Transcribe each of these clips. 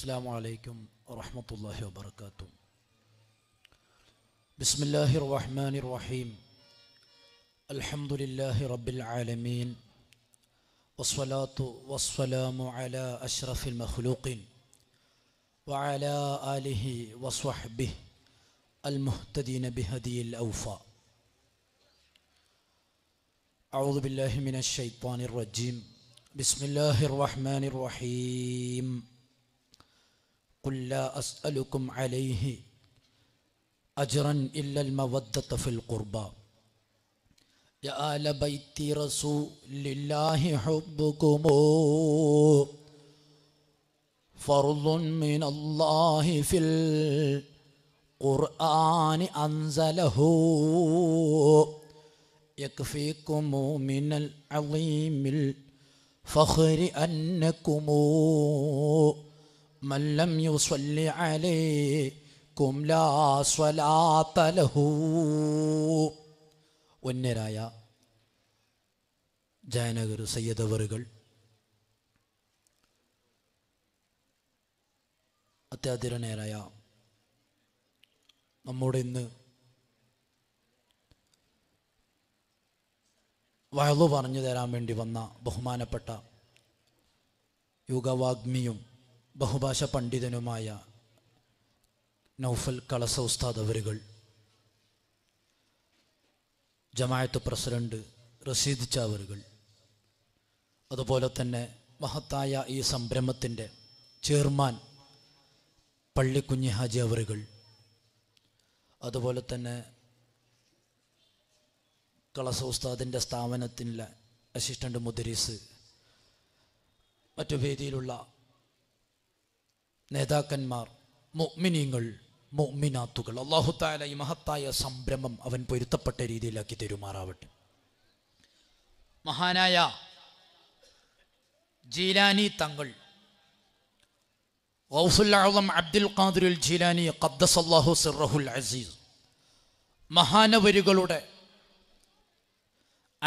السلام عليكم ورحمة الله وبركاته بسم الله الرحمن الرحيم الحمد لله رب العالمين والصلاة والسلام على أشرف المخلوقين وعلى آله وصحبه المهتدين بهدي الأوفى أعوذ بالله من الشيطان الرجيم بسم الله الرحمن الرحيم قل لا أسألكم عليه أجرا إلا المودة في القربى يا آل بيت رسول الله حبكم فرض من الله في القرآن أنزله يكفيكم من العظيم الفخر أنكم മല്ലം യുസ്വല്ലി അലൈക്കും ലാ സ്വലാത്ത ലഹു ഒന്നരായ ജാനകർ സയ്യദവറുകൾ അത്യാതിരനേരായ നമ്മുടെ ഇന്ന് വയലു പറഞ്ഞു തരാൻ വേണ്ടി വന്ന ബഹുമാനപ്പെട്ട യുഗവാഗ്മിയും ബഹുഭാഷ പണ്ഡിതനുമായ നൗഫൽ കളസ ഉസ്താദ് അവരുകൾ ജമായത്ത് പ്രസിഡന്റ് റഷീദ് ചാവറുകൾ അതുപോലെ തന്നെ മഹത്തായ ഈ സംരംഭത്തിൻ്റെ ചെയർമാൻ പള്ളിക്കുഞ്ഞി ഹാജി അവറുകൾ അതുപോലെ തന്നെ കളസ ഉസ്താദിൻ്റെ സ്ഥാപനത്തിലെ അസിസ്റ്റൻ്റ് മുദരീസ് മറ്റു വേദിയിലുള്ള നേതാക്കന്മാർ മൊമിനിയങ്ങൾ മൊമിനാത്തുകൾ താല ഈ മഹത്തായ സംരംഭം അവൻ പൊരുത്തപ്പെട്ട രീതിയിലാക്കി തരുമാറാവട്ടെ മഹാനായ ജീലാനി തങ്ങൾ ഔസുല്ലാളം അബ്ദുൽ ഖാദിറുൽ ജീലാനി ഖദ്ദസല്ലാഹു സിറഹുൽ അസീസ് മഹാനവരികളുടെ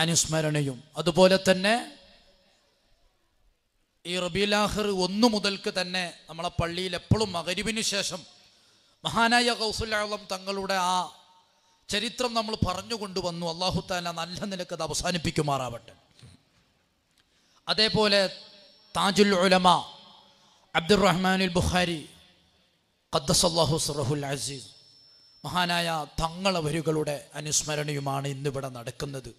അനുസ്മരണയും അതുപോലെ തന്നെ ഈ റബീലാഹിർ ഒന്നു മുതൽക്ക് തന്നെ നമ്മളെ പള്ളിയിൽ എപ്പോഴും മകരുവിന് ശേഷം മഹാനായ കൗസുല്ലാളം തങ്ങളുടെ ആ ചരിത്രം നമ്മൾ പറഞ്ഞു കൊണ്ടുവന്നു താല നല്ല നിലക്ക് അത് അവസാനിപ്പിക്കുമാറാവട്ടെ അതേപോലെ താജുൽ ഉലമ അബ്ദുറഹ്മാനുൽ ബുഖാരി ഖദ്ദസല്ലാഹു സുറഹുൽ അസീസ് മഹാനായ തങ്ങളവരുകളുടെ അനുസ്മരണയുമാണ് ഇന്നിവിടെ നടക്കുന്നത്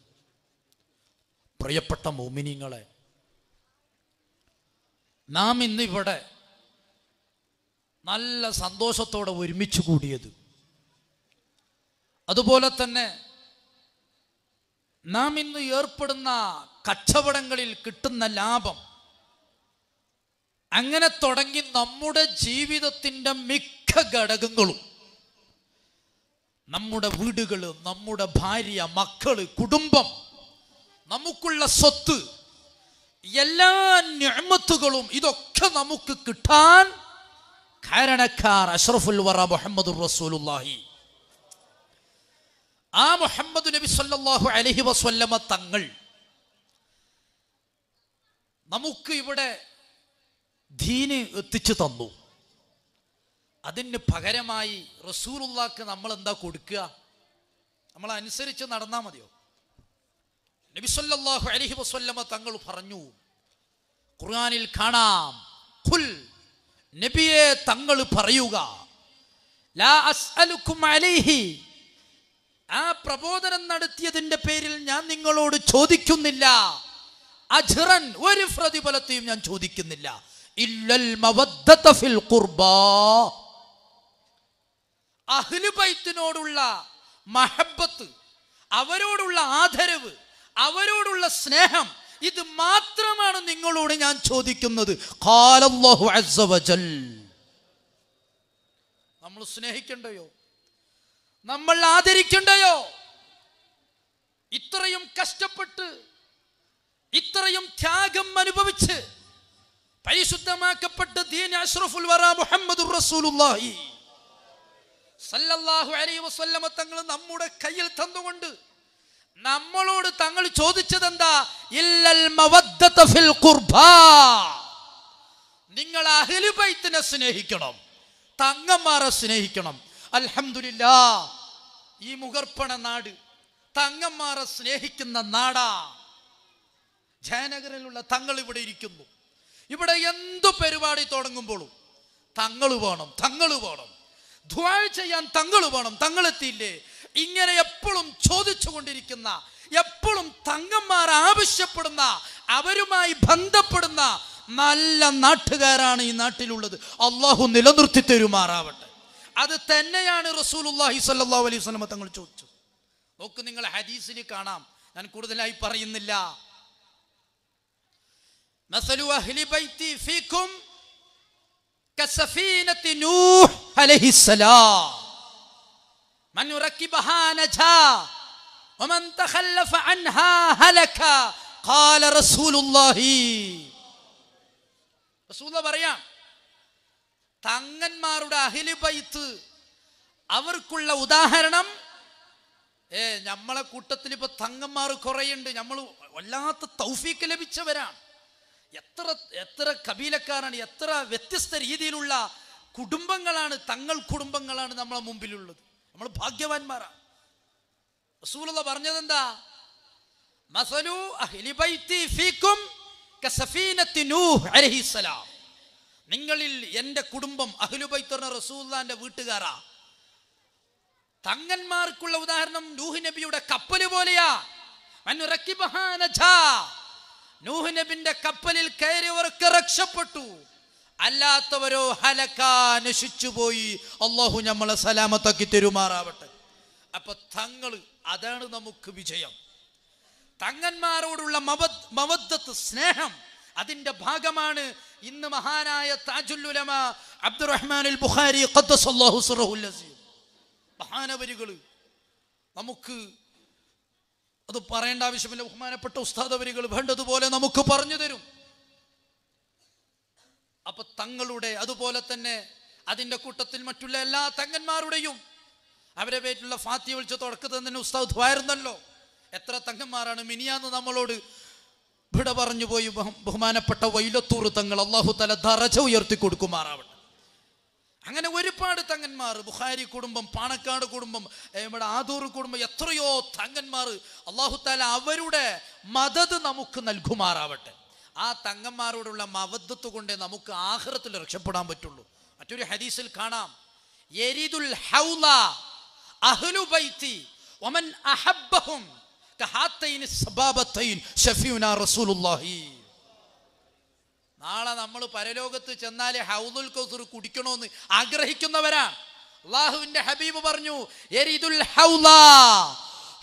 പ്രിയപ്പെട്ട മോമിനിങ്ങളെ നാം ഇന്നിവിടെ നല്ല സന്തോഷത്തോടെ ഒരുമിച്ച് കൂടിയത് അതുപോലെ തന്നെ നാം ഇന്ന് ഏർപ്പെടുന്ന കച്ചവടങ്ങളിൽ കിട്ടുന്ന ലാഭം അങ്ങനെ തുടങ്ങി നമ്മുടെ ജീവിതത്തിൻ്റെ മിക്ക ഘടകങ്ങളും നമ്മുടെ വീടുകൾ നമ്മുടെ ഭാര്യ മക്കള് കുടുംബം നമുക്കുള്ള സ്വത്ത് എല്ലാ ഞാമത്തുകളും ഇതൊക്കെ നമുക്ക് കിട്ടാൻ കാരണക്കാർ അഷ്റഫുൽ വറ മുഹമ്മദ് റസൂലുല്ലാഹി ആ മുഹമ്മദ് നബി സല്ലാഹു അലഹി വസ്വല്ലമ തങ്ങൾ നമുക്ക് ഇവിടെ ധീന് എത്തിച്ചു തന്നു അതിന് പകരമായി റസൂലുള്ളാക്ക് നമ്മൾ എന്താ കൊടുക്കുക നമ്മൾ അനുസരിച്ച് നടന്നാൽ മതിയോ നബിസൊല്ലാഹു അലഹി വസ്വല്ലമ തങ്ങൾ പറഞ്ഞു ഖുർആാനിൽ കാണാം ഖുൽ നബിയെ തങ്ങൾ പറയുക ലാ അസ്അലുക്കും അലൈഹി ആ പ്രബോധനം നടത്തിയതിന്റെ പേരിൽ ഞാൻ നിങ്ങളോട് ചോദിക്കുന്നില്ല അജ്റൻ ഒരു പ്രതിഫലത്തെയും ഞാൻ ചോദിക്കുന്നില്ല ഇല്ലൽ മവദ്ദത ഫിൽ ഖുർബാ അഹ്ലുബൈത്തിനോടുള്ള മഹബത്ത് അവരോടുള്ള ആദരവ് അവരോടുള്ള സ്നേഹം ഇത് മാത്രമാണ് നിങ്ങളോട് ഞാൻ ചോദിക്കുന്നത് നമ്മൾ സ്നേഹിക്കണ്ടയോ നമ്മൾ ആദരിക്കണ്ടയോ ഇത്രയും കഷ്ടപ്പെട്ട് ഇത്രയും ത്യാഗം അനുഭവിച്ച് പരിശുദ്ധമാക്കപ്പെട്ട ദീൻ അഷ്റഫുൽ വറ മുഹമ്മദ് റസൂലുള്ളാഹി സല്ലല്ലാഹു അലൈഹി വസല്ലമ തങ്ങൾ നമ്മുടെ കയ്യിൽ തന്നുകൊണ്ട് നമ്മളോട് തങ്ങൾ ചോദിച്ചത് എന്താ നിങ്ങൾ അഹലുബൈത്തിനെ സ്നേഹിക്കണം തങ്ങന്മാരെ സ്നേഹിക്കണം അലഹമില്ല ഈ മുഖർപ്പണ നാട് തങ്ങന്മാരെ സ്നേഹിക്കുന്ന നാടാ ജയനഗറിലുള്ള തങ്ങൾ ഇവിടെ ഇരിക്കുന്നു ഇവിടെ എന്തു പരിപാടി തുടങ്ങുമ്പോഴും തങ്ങൾ വേണം തങ്ങൾ വേണം ദ്വാഴ ചെയ്യാൻ തങ്ങൾ വേണം തങ്ങളെത്തിയില്ലേ ഇങ്ങനെ എപ്പോഴും ചോദിച്ചു കൊണ്ടിരിക്കുന്ന എപ്പോഴും തങ്ങന്മാർ ആവശ്യപ്പെടുന്ന അവരുമായി ബന്ധപ്പെടുന്ന നല്ല നാട്ടുകാരാണ് ഈ നാട്ടിലുള്ളത് അള്ളാഹു നിലനിർത്തി തരുമാറാവട്ടെ അത് തന്നെയാണ് റസൂലുല്ലാഹി സല്ലാ അലൈഹി സ്വലമ തങ്ങൾ ചോദിച്ചു നോക്ക് നിങ്ങൾ ഹദീസിൽ കാണാം ഞാൻ കൂടുതലായി പറയുന്നില്ല ഫീക്കും കസഫീനത്തി നൂഹ് അലൈഹിസ്സലാം من ركبها نجا ومن تخلف عنها هلك قال رسول الله رسول പറയാം തങ്ങന്മാരുടെ അഹില് ബൈത്ത് അവർക്കുള്ള ഉദാഹരണം ഏ നമ്മളെ കൂട്ടത്തിൽ ഇപ്പൊ തങ്ങന്മാർ കുറേയുണ്ട് നമ്മൾ വല്ലാത്ത തൗഫീക്ക് ലഭിച്ചവരാണ് എത്ര എത്ര കബീലക്കാരാണ് എത്ര വ്യത്യസ്ത രീതിയിലുള്ള കുടുംബങ്ങളാണ് തങ്ങൾ കുടുംബങ്ങളാണ് നമ്മളെ മുമ്പിലുള്ളത് നമ്മൾ ഭാഗ്യവാന്മാരാണ് റസൂലുള്ള പറഞ്ഞതെന്താ മസലു അഹ്ലി ബൈത്തി ഫീക്കും നൂഹ് അലൈഹിസ്സലാം നിങ്ങളിൽ എൻ്റെ കുടുംബം അഹ്ലുബൈത്തുറിന് റസൂല്ലാന്റെ വീട്ടുകാരാ തങ്ങന്മാർക്കുള്ള ഉദാഹരണം നൂഹ് നബിയുടെ കപ്പൽ പോലെയാ നൂഹ് നബിന്റെ കപ്പലിൽ കയറിയവർക്ക് രക്ഷപ്പെട്ടു അല്ലാത്തവരോ ഹലക്കാ നശിച്ചുപോയി അള്ളാഹു നമ്മളെ സലാമത്താക്കി തെരുമാറാവട്ടെ അപ്പൊ തങ്ങൾ അതാണ് നമുക്ക് വിജയം തങ്ങന്മാരോടുള്ള മവദ്ദത്ത് സ്നേഹം അതിന്റെ ഭാഗമാണ് ഇന്ന് മഹാനായ താജുല്ലുലമ അബ്ദുറഹ്മാനുൽ ബുഖാരി മഹാനവരികള് നമുക്ക് അത് പറയേണ്ട ആവശ്യമില്ല ബഹുമാനപ്പെട്ട ഉസ്താദവരികൾ വേണ്ടതുപോലെ നമുക്ക് പറഞ്ഞു തരും അപ്പൊ തങ്ങളുടെ അതുപോലെ തന്നെ അതിന്റെ കൂട്ടത്തിൽ മറ്റുള്ള എല്ലാ തങ്ങന്മാരുടെയും അവരെ പേരിലുള്ള ഫാത്തി വിളിച്ച തുടക്കത്തിൽ തന്നെ ആയിരുന്നല്ലോ എത്ര തങ്ങന്മാരാണ് മിനിയാന്ന് നമ്മളോട് ഇവിടെ പറഞ്ഞു പോയി ബഹുമാനപ്പെട്ട വൈലത്തൂർ തങ്ങൾ അള്ളാഹു തല ധറച്ച ഉയർത്തി കൊടുക്കുമാറാവട്ടെ അങ്ങനെ ഒരുപാട് തങ്ങന്മാർ ബുഹാരി കുടുംബം പാണക്കാട് കുടുംബം ഇവിടെ ആദൂർ കുടുംബം എത്രയോ തങ്ങന്മാർ അള്ളാഹു താല അവരുടെ മദത് നമുക്ക് നൽകുമാറാവട്ടെ ആ തങ്ങന്മാരോടുള്ള മവദ്വത്ത് കൊണ്ടേ നമുക്ക് ആഹ്റത്തിൽ രക്ഷപ്പെടാൻ പറ്റുള്ളൂ മറ്റൊരു ഹദീസിൽ കാണാം എരിദുൽ ഹൗല അഹ്ലു ബൈതി വമൻ അഹബ്ബഹും നാളെ നമ്മൾ പരലോകത്ത് ചെന്നാൽ ഹൗദുൽ കൗസുർ കുടിക്കണമെന്ന് ആഗ്രഹിക്കുന്നവരാ അള്ളാഹുവിന്റെ ഹബീബ് പറഞ്ഞു എരിദുൽ ഹൗല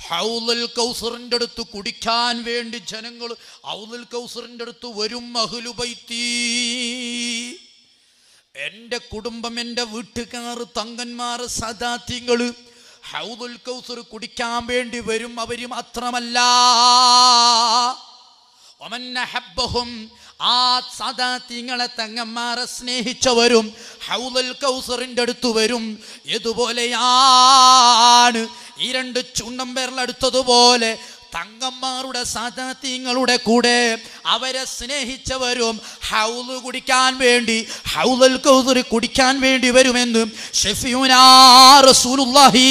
ഹൗലുൽ കൗസറിൻ്റെ അടുത്ത് കുടിക്കാൻ വേണ്ടി ജനങ്ങൾ ഹൗലുൽ കൗസറിൻ്റെ അടുത്ത് വരും അഹുലുബൈത്തീ എൻ്റെ കുടുംബം എൻ്റെ വീട്ടുകാർ തങ്ങന്മാർ സദാത്യങ്ങൾ ഹൗദുൽ കൗസർ കുടിക്കാൻ വേണ്ടി വരും അവരും അത്രമല്ല ഒമന്നഹബഹും ആ സദാത്യങ്ങളെ തങ്ങന്മാരെ സ്നേഹിച്ചവരും ഹൗദുൽ കൗസറിൻ്റെ അടുത്ത് വരും ഇതുപോലെയാണ് ഈ രണ്ട് ചുണ്ടം പേരിലടുത്തതുപോലെ തങ്കന്മാരുടെ സാധാത്യങ്ങളുടെ കൂടെ അവരെ സ്നേഹിച്ചവരും ഹൗല് കുടിക്കാൻ വേണ്ടി ഹൗലൽ കൗതുരി കുടിക്കാൻ വേണ്ടി വരുമെന്നും ഷെഫിയുനാ റസൂലുല്ലാഹി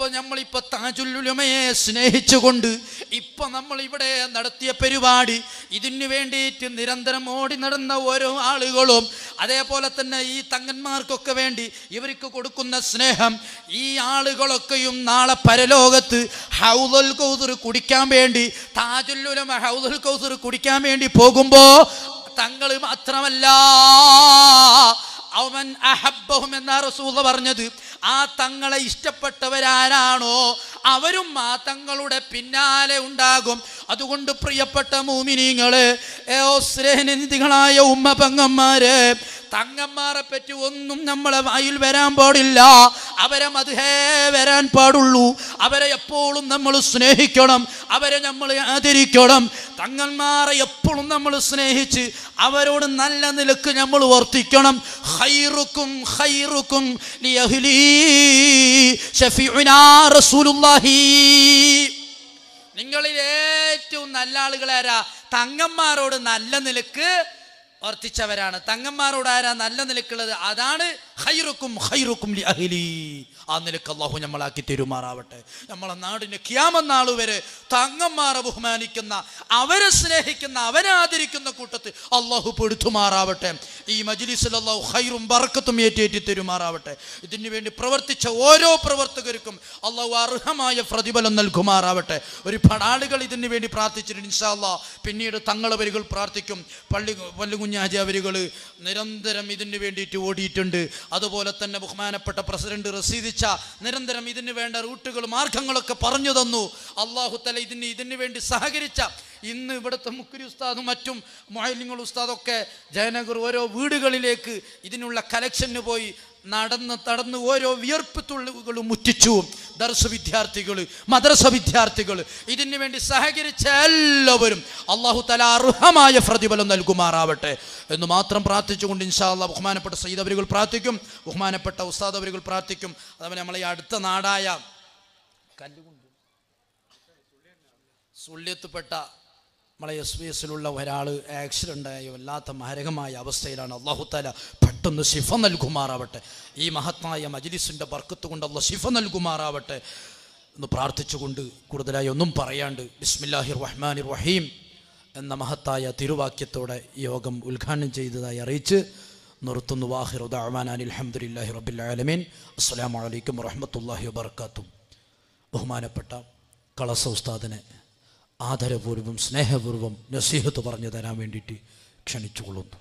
അപ്പൊ നമ്മളിപ്പോ താജുല്ലുമയെ സ്നേഹിച്ചുകൊണ്ട് ഇപ്പൊ നമ്മൾ ഇവിടെ നടത്തിയ പരിപാടി ഇതിനു വേണ്ടിയിട്ട് നിരന്തരം ഓടി നടന്ന ഓരോ ആളുകളും അതേപോലെ തന്നെ ഈ തങ്ങന്മാർക്കൊക്കെ വേണ്ടി ഇവർക്ക് കൊടുക്കുന്ന സ്നേഹം ഈ ആളുകളൊക്കെയും നാളെ പരലോകത്ത് ഹൗദൽ കൗസർ കുടിക്കാൻ വേണ്ടി താജുല്ലുലമ ഹൗദൽ കൗസർ കുടിക്കാൻ വേണ്ടി പോകുമ്പോൾ തങ്ങൾ മാത്രമല്ല അവൻ അഹബ്ബഹും എന്ന റസൂല പറഞ്ഞത് ആ തങ്ങളെ ഇഷ്ടപ്പെട്ടവരാരാണോ അവരും ആ തങ്ങളുടെ പിന്നാലെ ഉണ്ടാകും അതുകൊണ്ട് പ്രിയപ്പെട്ട മൂമിനിങ്ങള് ഏയോ സ്നേഹനിധികളായ ഉമ്മ പങ്ങന്മാര് തങ്ങന്മാരെ പറ്റി ഒന്നും നമ്മളെ വായിൽ വരാൻ പാടില്ല അവരെ മതിഹേ വരാൻ പാടുള്ളൂ അവരെ എപ്പോഴും നമ്മൾ സ്നേഹിക്കണം അവരെ നമ്മൾ ആദരിക്കണം തങ്ങന്മാരെ എപ്പോഴും നമ്മൾ സ്നേഹിച്ച് അവരോട് നല്ല നിലക്ക് നമ്മൾ വർത്തിക്കണം ഹൈറുക്കും ഹൈറുക്കും നിങ്ങളിൽ ഏറ്റവും നല്ല ആളുകളാരാ തങ്ങന്മാരോട് നല്ല നിലക്ക് വർത്തിച്ചവരാണ് തങ്ങന്മാരോട് ആരാ നല്ല നിലക്കുള്ളത് അതാണ് ഹൈറുക്കും ഹൈറുക്കും ലി അഹ്ലി ആ നിലക്ക് അള്ളാഹു നമ്മളാക്കി തെരുമാറാവട്ടെ നമ്മളെ നാടിന് ക്യാമനാൾ വരെ തങ്ങന്മാരെ ബഹുമാനിക്കുന്ന അവരെ സ്നേഹിക്കുന്ന അവരെ ആദരിക്കുന്ന കൂട്ടത്തിൽ അള്ളാഹു പെടുത്തുമാറാവട്ടെ ഈ മജ്ലിസിൽ അള്ളാഹു ഹൈറും ബർക്കത്തും ഏറ്റേറ്റി തെരുമാറാവട്ടെ ഇതിനു വേണ്ടി പ്രവർത്തിച്ച ഓരോ പ്രവർത്തകർക്കും അള്ളാഹു അർഹമായ പ്രതിഫലം നൽകുമാറാവട്ടെ ഒരുപാട് ആളുകൾ ഇതിനു വേണ്ടി പ്രാർത്ഥിച്ചിട്ടുണ്ട് ഇൻഷാല്ലാ പിന്നീട് വരികൾ പ്രാർത്ഥിക്കും പള്ളി പള്ളികുഞ്ഞാജി അവരുകൾ നിരന്തരം ഇതിനു വേണ്ടിയിട്ട് ഓടിയിട്ടുണ്ട് അതുപോലെ തന്നെ ബഹുമാനപ്പെട്ട പ്രസിഡന്റ് റസീദിച്ച നിരന്തരം ഇതിന് വേണ്ട റൂട്ടുകൾ മാർഗങ്ങളൊക്കെ പറഞ്ഞു തന്നു അള്ളാഹുത്തല ഇതിന് ഇതിന് വേണ്ടി സഹകരിച്ച ഇന്ന് ഇവിടുത്തെ മുക്കുരി ഉസ്താദും മറ്റും മൊഹലിങ്ങൾ ഉസ്താദൊക്കെ ജയനഗർ ഓരോ വീടുകളിലേക്ക് ഇതിനുള്ള കലക്ഷന് പോയി നടന്ന് തടന്ന് ഓരോ വിയർപ്പ് തുള്ളുകളും മുറ്റിച്ചു ദർശ വിദ്യാർത്ഥികൾ മദ്രസ വിദ്യാർത്ഥികൾ ഇതിനു വേണ്ടി സഹകരിച്ച എല്ലാവരും അള്ളാഹു തല അർഹമായ പ്രതിഫലം നൽകുമാറാവട്ടെ എന്ന് മാത്രം പ്രാർത്ഥിച്ചുകൊണ്ട് ഇൻഷാല്ല ബഹുമാനപ്പെട്ട സയ്യിദവരുകൾ പ്രാർത്ഥിക്കും ബഹുമാനപ്പെട്ട ഉസ്താദവരികൾ പ്രാർത്ഥിക്കും അതുപോലെ നമ്മളെ അടുത്ത നാടായ കല്ലുകൊണ്ട് സുള്ളിയത്തുപ്പെട്ട നമ്മളെ എസ് വി എസിലുള്ള ഒരാൾ ആയോ വല്ലാത്ത മാരകമായ അവസ്ഥയിലാണ് അള്ളാഹുത്താല പെട്ടെന്ന് ശിഫ നൽകുമാറാവട്ടെ ഈ മഹത്തായ മജിലിസിൻ്റെ ബർക്കത്ത് കൊണ്ട് അള്ള ശിഫ നൽകുമാറാവട്ടെ എന്ന് പ്രാർത്ഥിച്ചുകൊണ്ട് കൂടുതലായി ഒന്നും പറയാണ്ട് ബിസ്മില്ലാഹിർ റഹ്മാനിർ റഹീം എന്ന മഹത്തായ തിരുവാക്യത്തോടെ യോഗം ഉദ്ഘാടനം ചെയ്തതായി അറിയിച്ച് നിർത്തുന്നു വാഹിർ ഉദാമാൻ അനിൽ അഹമ്മദില്ലാഹി റബിൻ അസ്സാം വലൈക്കും വറഹമത്തല്ലാഹി വാത്തു ബഹുമാനപ്പെട്ട കളസ ഉസ്താദിനെ ആദരപൂർവം സ്നേഹപൂർവം നസീഹത്ത് പറഞ്ഞു തരാൻ വേണ്ടിയിട്ട് ക്ഷണിച്ചുകൊള്ളുന്നു